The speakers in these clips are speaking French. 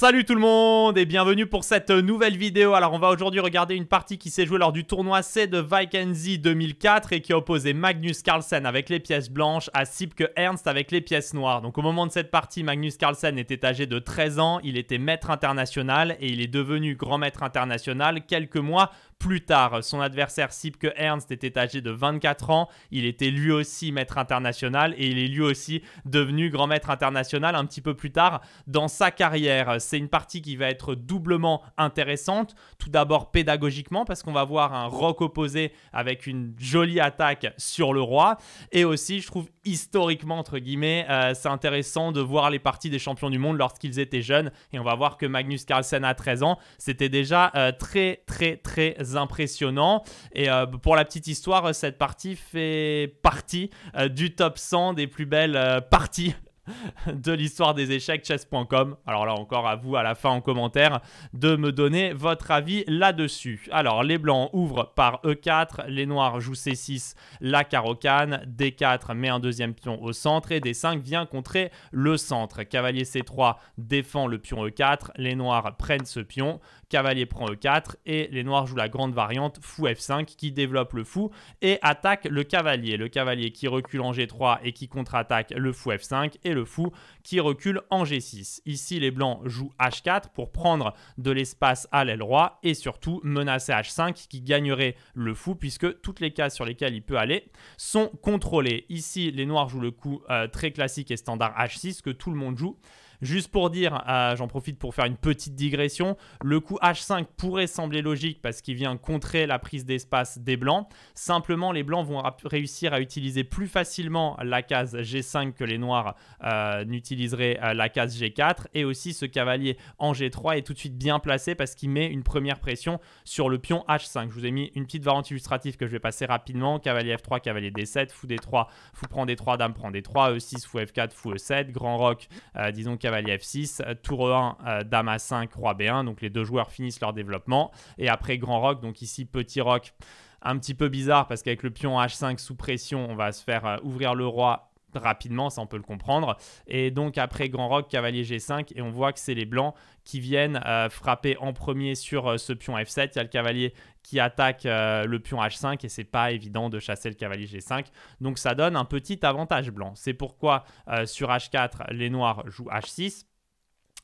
Salut tout le monde et bienvenue pour cette nouvelle vidéo. Alors on va aujourd'hui regarder une partie qui s'est jouée lors du tournoi C de Vikenzi 2004 et qui a opposé Magnus Carlsen avec les pièces blanches à Sipke Ernst avec les pièces noires. Donc au moment de cette partie, Magnus Carlsen était âgé de 13 ans, il était maître international et il est devenu grand maître international quelques mois plus tard. Son adversaire Sipke Ernst était âgé de 24 ans, il était lui aussi maître international et il est lui aussi devenu grand maître international un petit peu plus tard dans sa carrière c'est une partie qui va être doublement intéressante. Tout d'abord pédagogiquement, parce qu'on va voir un rock opposé avec une jolie attaque sur le roi. Et aussi, je trouve historiquement, entre guillemets, euh, c'est intéressant de voir les parties des champions du monde lorsqu'ils étaient jeunes. Et on va voir que Magnus Carlsen à 13 ans, c'était déjà euh, très, très, très impressionnant. Et euh, pour la petite histoire, cette partie fait partie du top 100 des plus belles parties de l'histoire des échecs chess.com. Alors là encore à vous à la fin en commentaire de me donner votre avis là-dessus. Alors les blancs ouvrent par E4, les noirs jouent C6, la carocane, D4 met un deuxième pion au centre et D5 vient contrer le centre. Cavalier C3 défend le pion E4, les noirs prennent ce pion, cavalier prend E4 et les noirs jouent la grande variante fou F5 qui développe le fou et attaque le cavalier. Le cavalier qui recule en G3 et qui contre-attaque le fou F5 et le le fou qui recule en G6. Ici, les blancs jouent H4 pour prendre de l'espace à l'aile roi et surtout menacer H5 qui gagnerait le fou puisque toutes les cases sur lesquelles il peut aller sont contrôlées. Ici, les noirs jouent le coup euh, très classique et standard H6 que tout le monde joue. Juste pour dire, ah, j'en profite pour faire une petite digression, le coup H5 pourrait sembler logique parce qu'il vient contrer la prise d'espace des blancs. Simplement, les blancs vont réussir à utiliser plus facilement la case G5 que les noirs euh, n'utiliseraient euh, la case G4. Et aussi, ce cavalier en G3 est tout de suite bien placé parce qu'il met une première pression sur le pion H5. Je vous ai mis une petite variante illustrative que je vais passer rapidement. Cavalier F3, cavalier D7, fou D3, fou prend D3, dame prend D3, E6, fou F4, fou E7, grand roc, euh, disons disons cavalier f6, euh, tour 1, dame a 5, roi b1. Donc les deux joueurs finissent leur développement. Et après grand roc, donc ici petit roc un petit peu bizarre parce qu'avec le pion h5 sous pression, on va se faire euh, ouvrir le roi rapidement, ça on peut le comprendre. Et donc après Grand Rock, Cavalier G5, et on voit que c'est les Blancs qui viennent euh, frapper en premier sur euh, ce pion F7. Il y a le Cavalier qui attaque euh, le pion H5 et c'est pas évident de chasser le Cavalier G5. Donc ça donne un petit avantage blanc. C'est pourquoi sur H4, les Noirs jouent H6.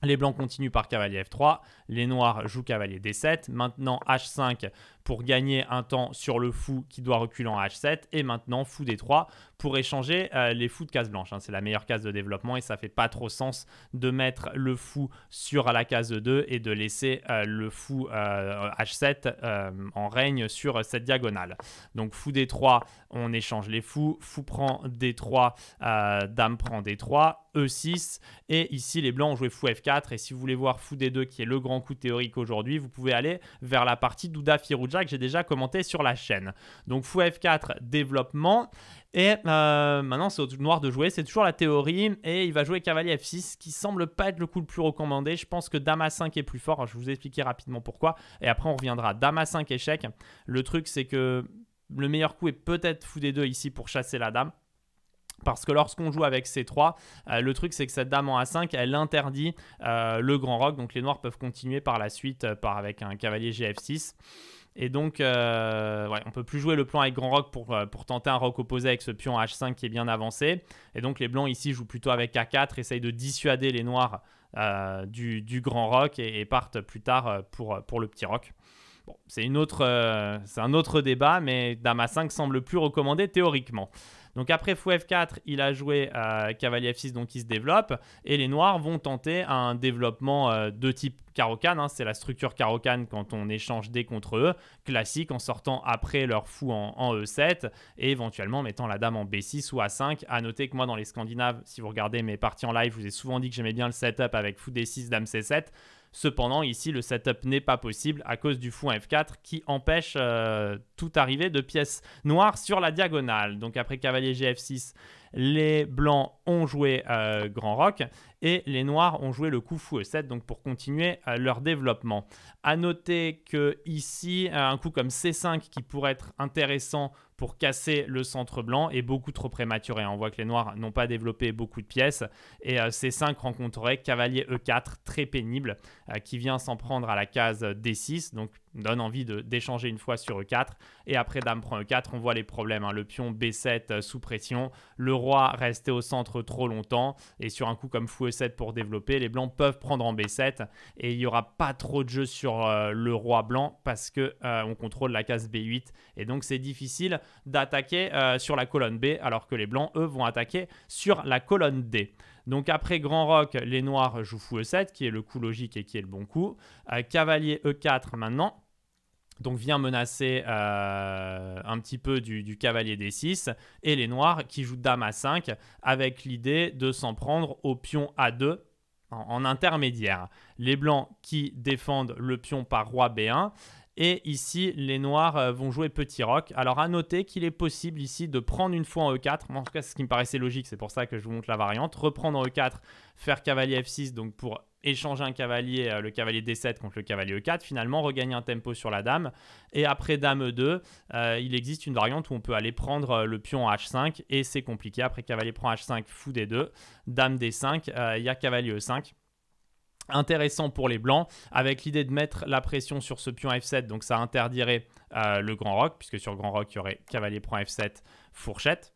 Les blancs continuent par cavalier F3, les noirs jouent cavalier D7, maintenant H5 pour gagner un temps sur le fou qui doit reculer en H7 et maintenant fou D3 pour échanger euh, les fous de case blanche. Hein. C'est la meilleure case de développement et ça fait pas trop sens de mettre le fou sur la case 2 et de laisser euh, le fou H7 euh, en règne sur cette diagonale. Donc fou D3, on échange les fous, fou prend D3, dame prend D3, E6 et ici les blancs ont joué fou F4 et si vous voulez voir fou D2 qui est le grand coup théorique aujourd'hui, vous pouvez aller vers la partie Douda Firouja que j'ai déjà commenté sur la chaîne. Donc fou F4 développement. Et euh, maintenant, c'est au noir de jouer. C'est toujours la théorie. Et il va jouer cavalier F6, qui semble pas être le coup le plus recommandé. Je pense que dame A5 est plus fort. je vous expliquer rapidement pourquoi. Et après, on reviendra. Dame A5 échec. Le truc, c'est que le meilleur coup est peut-être fou des 2 ici pour chasser la dame. Parce que lorsqu'on joue avec C3, euh, le truc c'est que cette dame en A5, elle interdit euh, le grand roc. Donc les noirs peuvent continuer par la suite par, avec un cavalier GF6. Et donc, euh, ouais, on peut plus jouer le plan avec Grand Rock pour, euh, pour tenter un Rock opposé avec ce pion H5 qui est bien avancé. Et donc, les Blancs ici jouent plutôt avec A4, essayent de dissuader les Noirs euh, du, Grand Rock et, partent plus tard euh, pour, pour le petit Rock. Bon, c'est un autre débat, mais Dame 5 semble plus recommandé théoriquement. Donc après fou f4, il a joué euh, cavalier f6, donc il se développe. Et les noirs vont tenter un développement euh, de type carocane. Hein. c'est la structure carocane quand on échange D contre eux, classique en sortant après leur fou en, e7 e et éventuellement mettant la dame en b6 ou a5. À noter que moi dans les Scandinaves, si vous regardez mes parties en live, je vous ai souvent dit que j'aimais bien le setup avec fou d6, dame c7. Cependant, ici, le setup n'est pas possible à cause du fou F4 qui empêche tout euh, toute arrivée de pièces noires sur la diagonale. Donc après cavalier GF6, les blancs ont joué euh, Grand Rock et les noirs ont joué le coup fou E7 donc pour continuer euh, leur développement. À noter que ici un coup comme C5 qui pourrait être intéressant pour casser le centre blanc est beaucoup trop prématuré. On voit que les Noirs n'ont pas développé beaucoup de pièces et euh, ces 5 rencontreraient cavalier E4 très pénible euh, qui vient s'en prendre à la case D6, donc donne envie d'échanger une fois sur E4. Et après, dame prend E4, on voit les problèmes. Hein. Le pion B7 euh, sous pression, le roi restait au centre trop longtemps. Et sur un coup comme fou E7 pour développer, les blancs peuvent prendre en B7. Et il n'y aura pas trop de jeu sur euh, le roi blanc parce qu'on euh, contrôle la case B8. Et donc, c'est difficile d'attaquer sur la colonne B alors que les blancs, eux, vont attaquer sur la colonne D. Donc après Grand Roc, les noirs jouent fou E7, qui est le coup logique et qui est le bon coup. cavalier E4 maintenant donc vient menacer euh, un petit peu du, cavalier d 6 et les noirs qui jouent dame a 5 avec l'idée de s'en prendre au pion A2 en, intermédiaire. Les blancs qui défendent le pion par roi B1 et ici les noirs euh, vont jouer petit roc. Alors à noter qu'il est possible ici de prendre une fois en E4, en tout cas ce qui me paraissait logique, c'est pour ça que je vous montre la variante, reprendre en E4, faire cavalier F6 donc pour échanger un cavalier, euh, le cavalier D7 contre le cavalier E4, finalement regagner un tempo sur la dame. Et après dame E2, euh, il existe une variante où on peut aller prendre euh, le pion H5 et c'est compliqué. Après cavalier prend H5, fou D2, dame D5, il y a cavalier E5 intéressant pour les blancs avec l'idée de mettre la pression sur ce pion F7 donc ça interdirait le grand roc puisque sur grand roc il y aurait cavalier prend F7 fourchette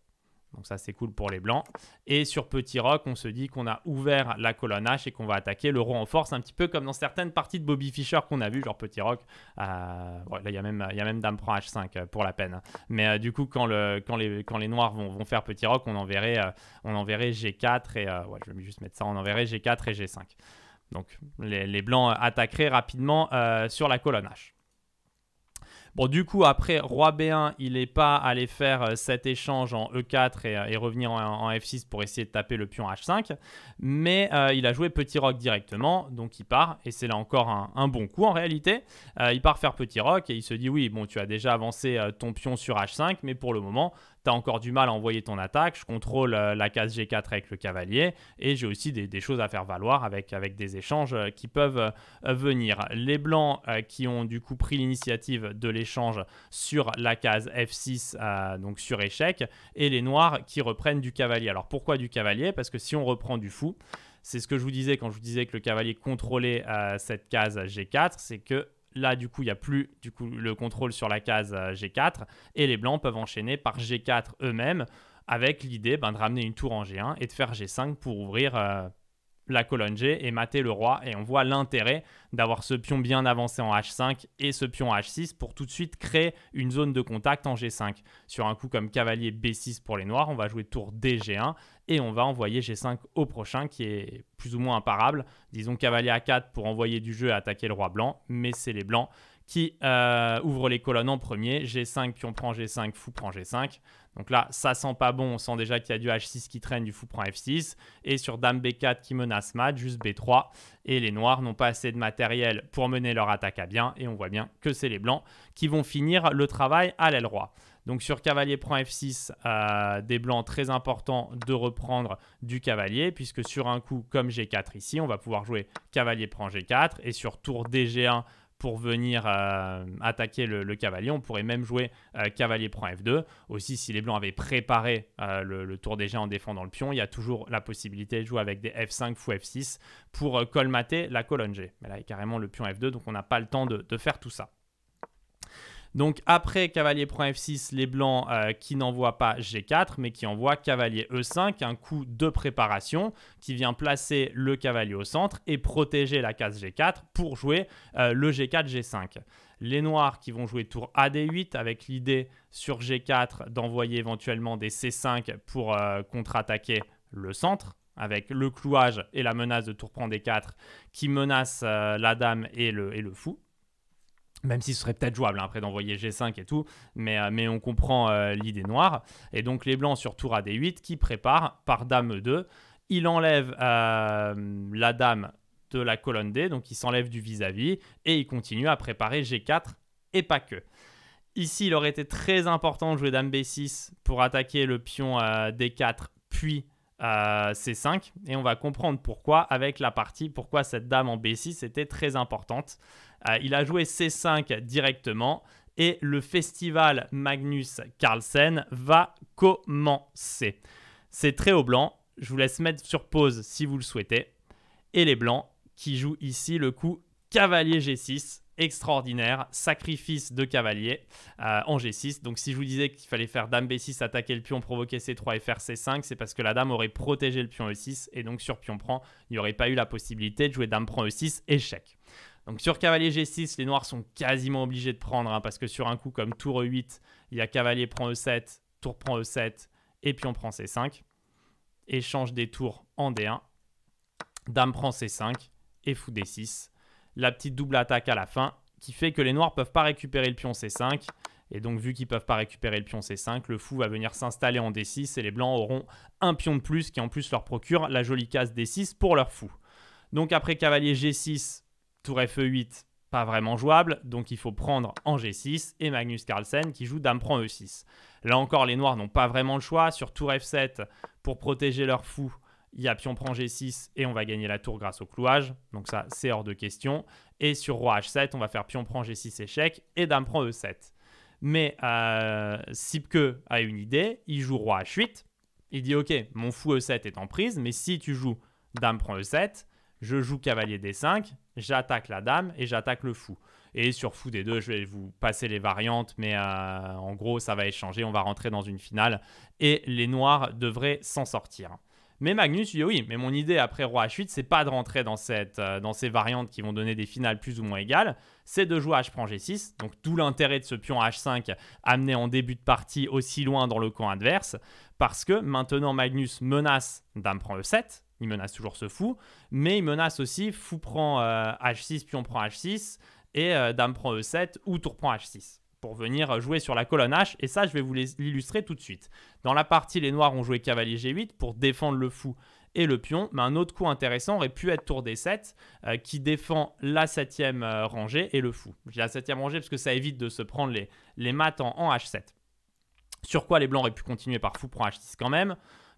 donc ça, c'est cool pour les blancs. Et sur Petit Rock, on se dit qu'on a ouvert la colonne H et qu'on va attaquer le roi en force, un petit peu comme dans certaines parties de Bobby Fischer qu'on a vu, genre Petit Rock. Euh, là, il y, a même, y a même Dame prend H5 euh, pour la peine. Mais euh, du coup, quand, le, quand, les, quand les noirs vont, faire Petit Rock, on enverrait, on enverrait G4 et... je vais juste mettre ça, enverrait G4 et G5. Donc les, les blancs attaqueraient rapidement sur la colonne H. Bon, du coup, après, roi B1, il n'est pas allé faire euh, cet échange en E4 euh, et, revenir en, F6 pour essayer de taper le pion H5. Mais euh, il a joué petit roc directement, donc il part. Et c'est là encore un, bon coup en réalité. il part faire petit roc et il se dit oui, bon, tu as déjà avancé ton pion sur H5, mais pour le moment, encore du mal à envoyer ton attaque, je contrôle euh, la case G4 avec le cavalier, et j'ai aussi des, choses à faire valoir avec, avec des échanges euh, qui peuvent euh, venir. Les blancs qui ont du coup pris l'initiative de l'échange sur la case F6, donc sur échec, et les noirs qui reprennent du cavalier. Alors pourquoi du cavalier Parce que si on reprend du fou, c'est ce que je vous disais quand je vous disais que le cavalier contrôlait cette case G4, c'est que Là, du coup, il n'y a plus du coup, le contrôle sur la case euh, G4. Et les blancs peuvent enchaîner par G4 eux-mêmes avec l'idée ben, de ramener une tour en G1 et de faire G5 pour ouvrir, euh, la colonne G et mater le roi. Et on voit l'intérêt d'avoir ce pion bien avancé en H5 et ce pion H6 pour tout de suite créer une zone de contact en G5. Sur un coup comme cavalier B6 pour les noirs, on va jouer tour DG1 et on va envoyer G5 au prochain qui est plus ou moins imparable. Disons cavalier A4 pour envoyer du jeu et attaquer le roi blanc, mais c'est les blancs qui euh, ouvrent les colonnes en premier. G5, pion prend G5, fou prend G5. Donc là, ça sent pas bon. On sent déjà qu'il y a du H6 qui traîne, du fou prend F6. Et sur Dame B4 qui menace mat, juste B3. Et les Noirs n'ont pas assez de matériel pour mener leur attaque à bien. Et on voit bien que c'est les Blancs qui vont finir le travail à l'aile roi. Donc sur cavalier prend F6, euh, des blancs très importants de reprendre du cavalier, puisque sur un coup comme G4 ici, on va pouvoir jouer cavalier prend G4, et sur tour DG1, pour venir euh, attaquer le, cavalier. On pourrait même jouer euh, cavalier prend f2. Aussi, si les blancs avaient préparé euh, le, tour des déjà en défendant le pion, il y a toujours la possibilité de jouer avec des f5 ou f6 pour colmater la colonne G. Mais là, il y a carrément le pion f2, donc on n'a pas le temps de faire tout ça. Donc après cavalier prend f6, les blancs euh, qui n'envoient pas g4 mais qui envoient cavalier e5, un coup de préparation qui vient placer le cavalier au centre et protéger la case g4 pour jouer euh, le g4 g5 les noirs qui vont jouer tour AD8 avec l'idée sur G4 d'envoyer éventuellement des C5 pour euh, contre-attaquer le centre avec le clouage et la menace de tour prend D4 qui menace la dame et le fou. Même si ce serait peut-être jouable hein, après d'envoyer G5 et tout, mais, euh, on comprend euh, l'idée noire. Et donc les blancs sur tour à D8 qui prépare par dame 2. Il enlève euh, la dame de la colonne D, donc il s'enlève du vis-à-vis et il continue à préparer G4 et pas que. Ici, il aurait été très important de jouer dame B6 pour attaquer le pion D4 puis C5 et on va comprendre pourquoi avec la partie, pourquoi cette dame en B6 était très importante. Euh, il a joué C5 directement et le festival Magnus Carlsen va commencer. C'est très haut blanc, je vous laisse mettre sur pause si vous le souhaitez. Et les blancs qui jouent ici le coup cavalier G6, extraordinaire, sacrifice de cavalier euh, en G6. Donc si je vous disais qu'il fallait faire dame B6, attaquer le pion, provoquer C3 et faire C5, c'est parce que la dame aurait protégé le pion E6 et donc sur pion prend, il n'y aurait pas eu la possibilité de jouer dame prend E6, échec. Donc sur cavalier G6, les noirs sont quasiment obligés de prendre, hein, parce que sur un coup comme tour E8, il y a cavalier prend E7, tour prend E7, et puis on prend C5. Échange des tours en D1. Dame prend C5 et fou D6. La petite double attaque à la fin, qui fait que les noirs ne peuvent pas récupérer le pion C5. Et donc, vu qu'ils ne peuvent pas récupérer le pion C5, le fou va venir s'installer en D6 et les blancs auront un pion de plus qui en plus leur procure la jolie case D6 pour leur fou. Donc après cavalier G6, Tour FE8, pas vraiment jouable, donc il faut prendre en G6 et Magnus Carlsen qui joue Dame prend E6. Là encore, les Noirs n'ont pas vraiment le choix. Sur Tour F7, pour protéger leur fou, il y a pion prend G6 et on va gagner la tour grâce au clouage. Donc ça, c'est hors de question. Et sur Roi H7, on va faire pion prend G6 échec et Dame prend E7. Mais euh, Sipke a une idée, il joue Roi H8. Il dit ok, mon fou E7 est en prise, mais si tu joues Dame prend E7, je joue cavalier d5, j'attaque la dame et j'attaque le fou. Et sur fou des deux, je vais vous passer les variantes, mais euh, en gros, ça va échanger, on va rentrer dans une finale et les noirs devraient s'en sortir. Mais Magnus dit oui, mais mon idée après roi h8, c'est pas de rentrer dans, cette, euh, dans ces variantes qui vont donner des finales plus ou moins égales, c'est de jouer h prend g6, donc tout l'intérêt de ce pion h5 amené en début de partie aussi loin dans le camp adverse, parce que maintenant Magnus menace dame prend e7, il menace toujours ce fou, mais il menace aussi fou prend h6, euh, Pion prend h6, et euh, dame prend e7 ou tour prend h6 pour venir jouer sur la colonne H, et ça je vais vous l'illustrer tout de suite. Dans la partie, les noirs ont joué cavalier G8 pour défendre le fou et le pion, mais un autre coup intéressant aurait pu être tour D7 euh, qui défend la 7 rangée et le fou. J'ai la 7 rangée parce que ça évite de se prendre les, les maths en, en H7. Sur quoi les blancs auraient pu continuer par fou prend H6 quand même.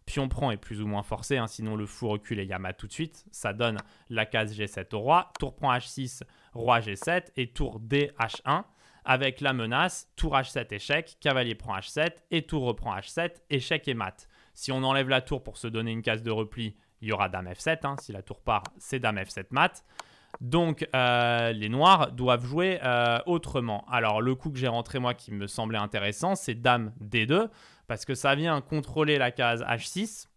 Pion prend est plus ou moins forcé, hein, sinon le fou recule et yama tout de suite. Ça donne la case G7 au roi. Tour prend H6, roi G7 et tour D H1 avec la menace tour H7 échec, cavalier prend H7 et tour reprend H7, échec et mat. Si on enlève la tour pour se donner une case de repli, il y aura dame F7. Hein. Si la tour part, c'est dame F7 mat. Donc euh, les noirs doivent jouer euh, autrement. Alors le coup que j'ai rentré moi qui me semblait intéressant, c'est dame D2 parce que ça vient contrôler la case H6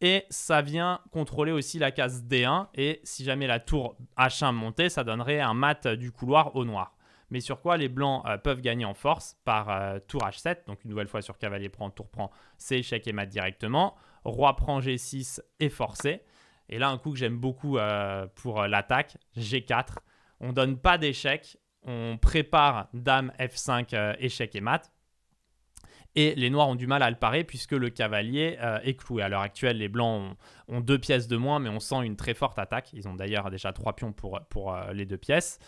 et ça vient contrôler aussi la case D1 et si jamais la tour H1 montait, ça donnerait un mat du couloir au noir. Mais sur quoi les blancs euh, peuvent gagner en force par euh, tour H7, donc une nouvelle fois sur cavalier prend, tour prend, c'est échec et mat directement, roi prend G6 et forcé. Et là un coup que j'aime beaucoup euh, pour l'attaque, G4, on donne pas d'échec, on prépare dame F5 échec et mat et les noirs ont du mal à le parer puisque le cavalier euh, est cloué. À l'heure actuelle, les blancs ont, deux pièces de moins, mais on sent une très forte attaque. Ils ont d'ailleurs déjà trois pions pour, pour euh, les deux pièces.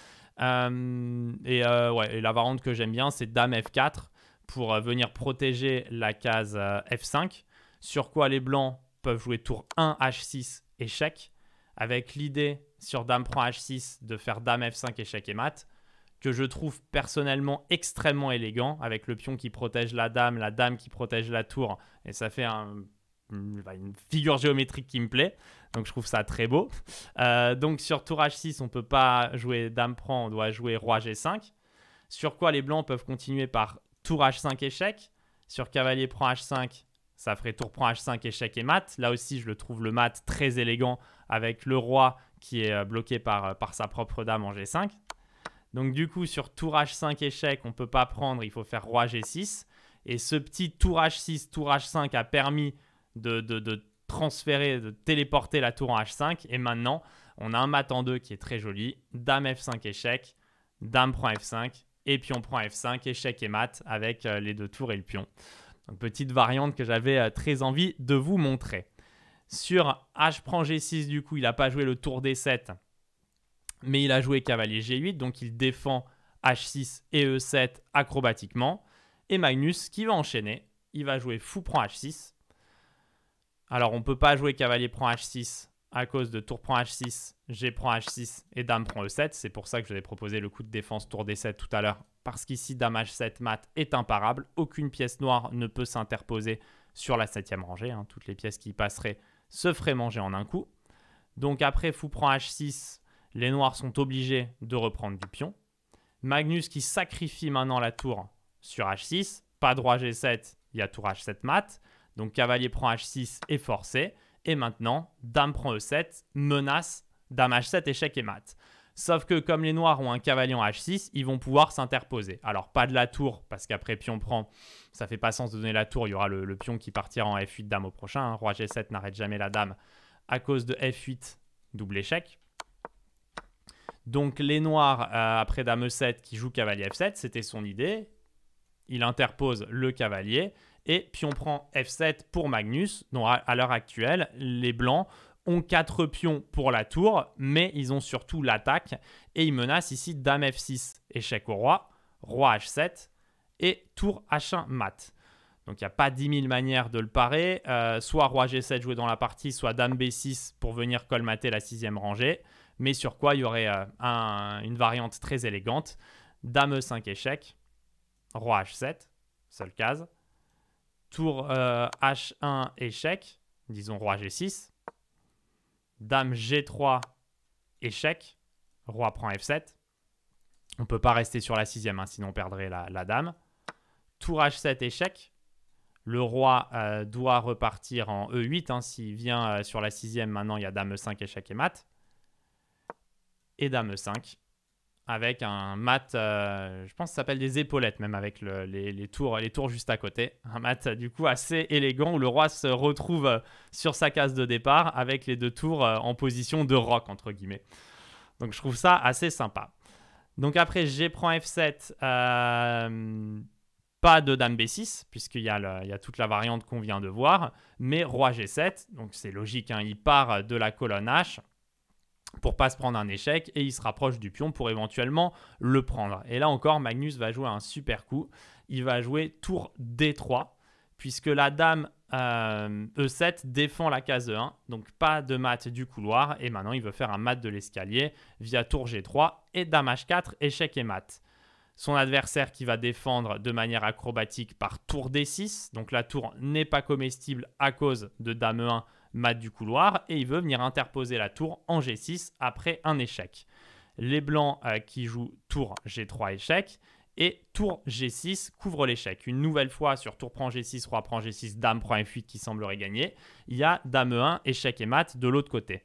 Euh, et, ouais, et la variante que j'aime bien, c'est Dame F4 pour venir protéger la case F5. Sur quoi les blancs peuvent jouer tour 1 H6 échec, avec l'idée sur Dame prend H6 de faire Dame F5 échec et mat que je trouve personnellement extrêmement élégant, avec le pion qui protège la dame, la dame qui protège la tour, et ça fait bah, une figure géométrique qui me plaît, donc je trouve ça très beau. Euh, donc sur tour H6, on peut pas jouer dame prend, on doit jouer roi G5, sur quoi les blancs peuvent continuer par tour H5 échec, sur cavalier prend H5, ça ferait tour prend H5 échec et mat. Là aussi, je le trouve le mat très élégant avec le roi qui est euh, bloqué par, par sa propre dame en G5. Donc du coup, sur tour h 5 échec, on ne peut pas prendre, il faut faire roi G6. Et ce petit tour h 6, tour h 5 a permis de, de, de transférer, de téléporter la tour en H5. Et maintenant, on a un mat en 2 qui est très joli. Dame F5 échec, dame prend F5, et pion prend F5, échec et mat avec euh, les deux tours et le pion. Donc petite variante que j'avais euh, très envie de vous montrer. Sur H prend G6, du coup, il n'a pas joué le tour D7 mais il a joué cavalier G8, donc il défend H6 et E7 acrobatiquement. Et Magnus, qui va enchaîner, il va jouer fou prend H6. Alors on ne peut pas jouer cavalier prend H6 à cause de tour prend H6, G prend H6 et dame prend E7. C'est pour ça que je ai proposé le coup de défense tour D7 tout à l'heure. Parce qu'ici, dame H7 mat est imparable. Aucune pièce noire ne peut s'interposer sur la septième rangée. Hein. Toutes les pièces qui y passeraient se feraient manger en un coup. Donc après, fou prend H6, les noirs sont obligés de reprendre du pion. Magnus qui sacrifie maintenant la tour sur H6. Pas droit G7, il y a tour H7 mat. Donc cavalier prend H6 et forcé. Et maintenant, dame prend E7, menace, dame H7, échec et mat. Sauf que comme les noirs ont un cavalier en H6, ils vont pouvoir s'interposer. Alors pas de la tour, parce qu'après pion prend, ça fait pas sens de donner la tour, il y aura le, pion qui partira en F8 dame au prochain. Hein. Roi G7 n'arrête jamais la dame à cause de F8 double échec. Donc les noirs, euh, après dame e7 qui joue cavalier f7, c'était son idée. Il interpose le cavalier et pion prend f7 pour Magnus. Donc à, l'heure actuelle, les blancs ont 4 pions pour la tour, mais ils ont surtout l'attaque et ils menacent ici dame f6, échec au roi, roi h7 et tour h1 mat. Donc il n'y a pas 10 000 manières de le parer. Euh, soit roi g7 joué dans la partie, soit dame b6 pour venir colmater la sixième rangée mais sur quoi il y aurait euh, une variante très élégante. Dame E5 échec, Roi H7, seule case. Tour H1 euh, échec, disons Roi G6. Dame G3 échec, Roi prend F7. On ne peut pas rester sur la sixième, hein, sinon on perdrait la, dame. Tour H7 échec. Le roi euh, doit repartir en E8. Hein. S'il vient sur la sixième, maintenant il y a dame E5 échec et mat et Dame 5 avec un mat, euh, je pense s'appelle des épaulettes, même avec les, tours, les tours juste à côté. Un mat euh, du coup assez élégant où le roi se retrouve euh, sur sa case de départ avec les deux tours en position de rock, entre guillemets. Donc je trouve ça assez sympa. Donc après, j'ai prend F7, pas de Dame B6, puisqu'il y, y, a toute la variante qu'on vient de voir, mais Roi G7, donc c'est logique, hein, il part de la colonne H pour pas se prendre un échec et il se rapproche du pion pour éventuellement le prendre. Et là encore, Magnus va jouer un super coup. Il va jouer tour D3 puisque la dame E7 euh, e défend la case E1, donc pas de mat du couloir et maintenant il veut faire un mat de l'escalier via tour G3 et dame H4 échec et mat. Son adversaire qui va défendre de manière acrobatique par tour D6, donc la tour n'est pas comestible à cause de dame E1 mat du couloir et il veut venir interposer la tour en G6 après un échec. Les blancs euh, qui jouent tour G3 échec et tour G6 couvre l'échec. Une nouvelle fois sur tour prend G6, roi prend G6, dame prend F8 qui semblerait gagner. Il y a dame E1, échec et mat de l'autre côté.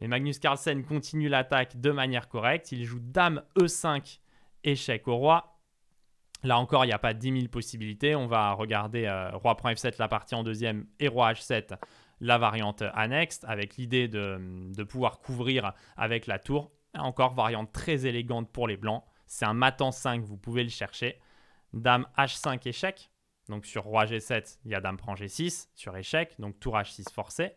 Mais Magnus Carlsen continue l'attaque de manière correcte. Il joue dame E5, échec au roi. Là encore, il n'y a pas 10 000 possibilités. On va regarder euh, roi prend F7 la partie en deuxième et roi H7 la variante annexe avec l'idée de, de pouvoir couvrir avec la tour. Encore variante très élégante pour les blancs. C'est un mat en 5, vous pouvez le chercher. Dame H5 échec. Donc sur roi G7, il y a dame prend G6 sur échec, donc tour H6 forcé.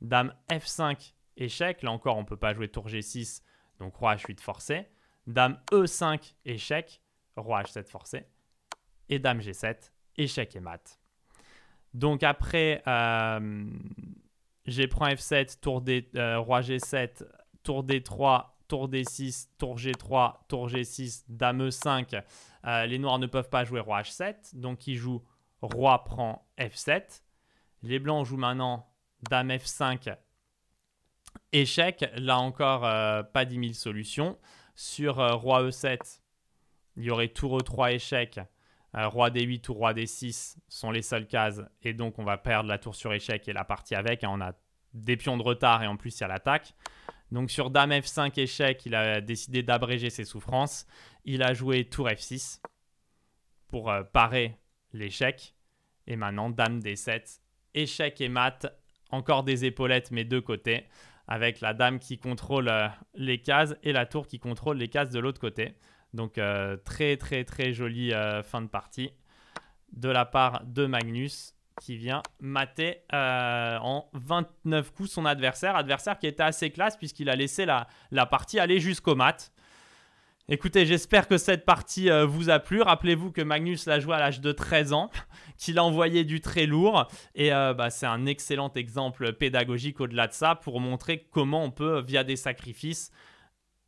Dame F5 échec. Là encore, on ne peut pas jouer tour G6, donc roi H8 forcé. Dame E5 échec, roi H7 forcé. Et dame G7 échec et mat. Donc après, euh, j'ai prend F7, tour D, euh, roi G7, tour D3, tour D6, tour G3, tour G6, dame E5. Euh, les noirs ne peuvent pas jouer roi H7, donc ils jouent roi prend F7. Les blancs jouent maintenant dame F5, échec. Là encore, euh, pas 10 000 solutions. Sur roi E7, il y aurait tour E3, échec. Euh, roi D8 ou roi D6 sont les seules cases, et donc on va perdre la tour sur échec et la partie avec. on a des pions de retard et en plus il y a l'attaque. Donc sur Dame F5 échec, il a décidé d'abréger ses souffrances. Il a joué Tour F6 pour euh, parer l'échec. Et maintenant Dame D7, échec et mat, encore des épaulettes mais deux côtés, avec la Dame qui contrôle euh, les cases et la Tour qui contrôle les cases de l'autre côté. Donc euh, très très très jolie euh, fin de partie de la part de Magnus qui vient mater euh, en 29 coups son adversaire. Adversaire qui était assez classe puisqu'il a laissé la, la partie aller jusqu'au mat. Écoutez, j'espère que cette partie vous a plu. Rappelez-vous que Magnus l'a joué à l'âge de 13 ans, qu'il a envoyé du très lourd. Et bah, c'est un excellent exemple pédagogique au-delà de ça pour montrer comment on peut, via des sacrifices,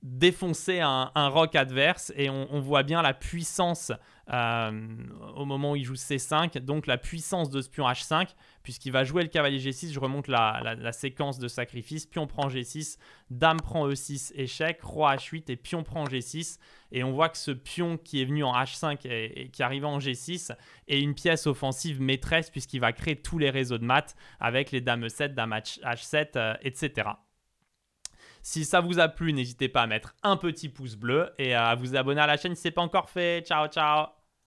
défoncer un, un, rock adverse et on, voit bien la puissance euh, au moment où il joue C5, donc la puissance de ce pion H5, puisqu'il va jouer le cavalier G6, je remonte la, séquence de sacrifice, pion prend G6, dame prend E6, échec, roi H8 et pion prend G6, et on voit que ce pion qui est venu en H5 et, qui arrive en G6 est une pièce offensive maîtresse puisqu'il va créer tous les réseaux de maths avec les dames E7, dame H7, etc. Si ça vous a plu, n'hésitez pas à mettre un petit pouce bleu et à vous abonner à la chaîne si ce n'est pas encore fait. Ciao, ciao